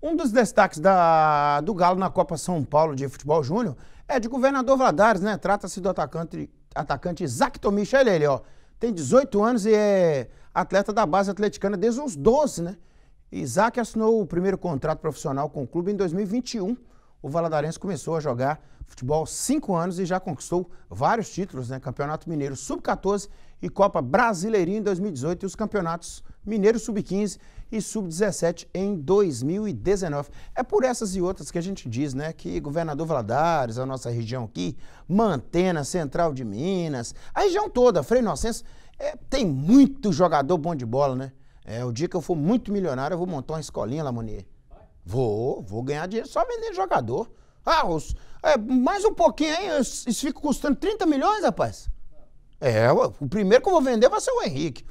Um dos destaques da, do Galo na Copa São Paulo de Futebol Júnior é de governador Vladares, né? Trata-se do atacante, atacante Isaac Tomicha. Ele, ele, ó, tem 18 anos e é atleta da base atleticana desde os 12, né? Isaac assinou o primeiro contrato profissional com o clube em 2021 o Valadarense começou a jogar futebol cinco anos e já conquistou vários títulos, né? Campeonato Mineiro Sub-14 e Copa Brasileirinha em 2018 e os campeonatos Mineiro Sub-15 e Sub-17 em 2019. É por essas e outras que a gente diz, né, que Governador Valadares, a nossa região aqui, Mantena, Central de Minas, a região toda, Frei Inocêncio, é, tem muito jogador bom de bola, né? É, o dia que eu for muito milionário, eu vou montar uma escolinha lá, Vou, vou ganhar dinheiro só vendendo jogador. Ah, os, é, mais um pouquinho aí, isso fica custando 30 milhões, rapaz. É, o primeiro que eu vou vender vai ser o Henrique.